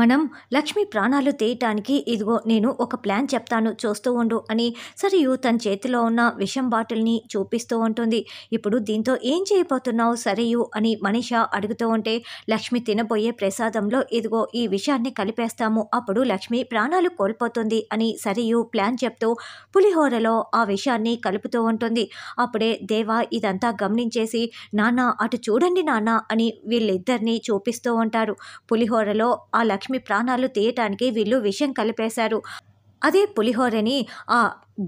మనం లక్ష్మి ప్రాణాలు తీయటానికి ఇదిగో నేను ఒక ప్లాన్ చెప్తాను చూస్తూ ఉండు అని సరియు తన చేతిలో ఉన్న విషం బాటిల్ని చూపిస్తూ ఉంటుంది ఇప్పుడు దీంతో ఏం చేయబోతున్నావు సరియు అని మనిష అడుగుతూ ఉంటే లక్ష్మి తినబోయే ప్రసాదంలో ఇదిగో ఈ విషయాన్ని కలిపేస్తాము అప్పుడు లక్ష్మి ప్రాణాలు కోల్పోతుంది అని సరియు ప్లాన్ చెప్తూ పులిహోరలో ఆ విషయాన్ని కలుపుతూ ఉంటుంది అప్పుడే దేవా ఇదంతా గమనించేసి నాన్న అటు చూడండి నాన్న అని వీళ్ళిద్దరినీ చూపిస్తూ ఉంటారు పులిహోరలో ఆ లక్ష్మి ప్రాణాలు తీయటానికి వీళ్ళు విషయం కలిపేశారు అదే పులిహోరని ఆ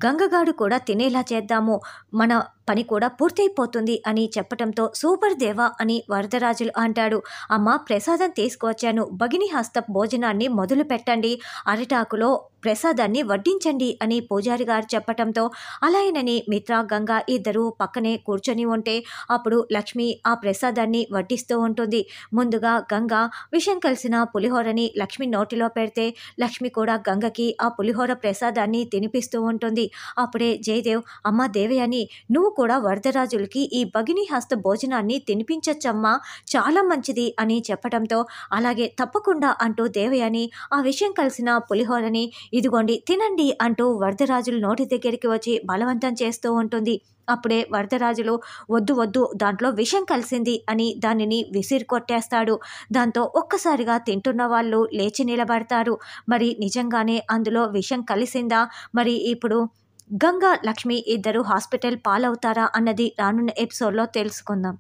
గంగగాడు కూడా తినేలా చేద్దాము మన పని కూడా పూర్తయిపోతుంది అని చెప్పటంతో సూపర్ దేవా అని వరదరాజులు అంటాడు అమ్మ ప్రసాదం తీసుకువచ్చాను భగిని హస్త భోజనాన్ని మొదలు పెట్టండి అరిటాకులో ప్రసాదాన్ని వడ్డించండి అని పూజారి గారు చెప్పటంతో అలాయనని మిత్ర గంగ ఇద్దరు పక్కనే కూర్చొని ఉంటే అప్పుడు లక్ష్మి ఆ ప్రసాదాన్ని వడ్డిస్తూ ఉంటుంది ముందుగా గంగ విషం కలిసిన పులిహోరని లక్ష్మి నోటిలో పెడితే లక్ష్మి కూడా గంగకి ఆ పులిహోర ప్రసాదాన్ని తినిపిస్తూ ఉంటుంది అప్పుడే జయదేవ్ అమ్మ దేవయాని నువ్వు కూడా వరదరాజులకి ఈ భగిని హస్త భోజనాన్ని తినిపించచ్చమ్మా చాలా మంచిది అని చెప్పడంతో అలాగే తప్పకుండా అంటూ దేవయాని ఆ విషయం కలిసిన పులిహోరని ఇదిగోండి తినండి అంటూ వరదరాజులు నోటి దగ్గరికి వచ్చి బలవంతం చేస్తూ ఉంటుంది అప్పుడే వరదరాజులు వద్దు వద్దు దాంట్లో విషం కలిసింది అని దానిని విసిరి కొట్టేస్తాడు దాంతో ఒక్కసారిగా తింటున్న వాళ్ళు లేచి నిలబడతారు మరి నిజంగానే అందులో విషం కలిసిందా మరి ఇప్పుడు గంగా లక్ష్మి ఇద్దరు హాస్పిటల్ పాలవుతారా అన్నది రానున్న ఎపిసోడ్లో తెలుసుకుందాం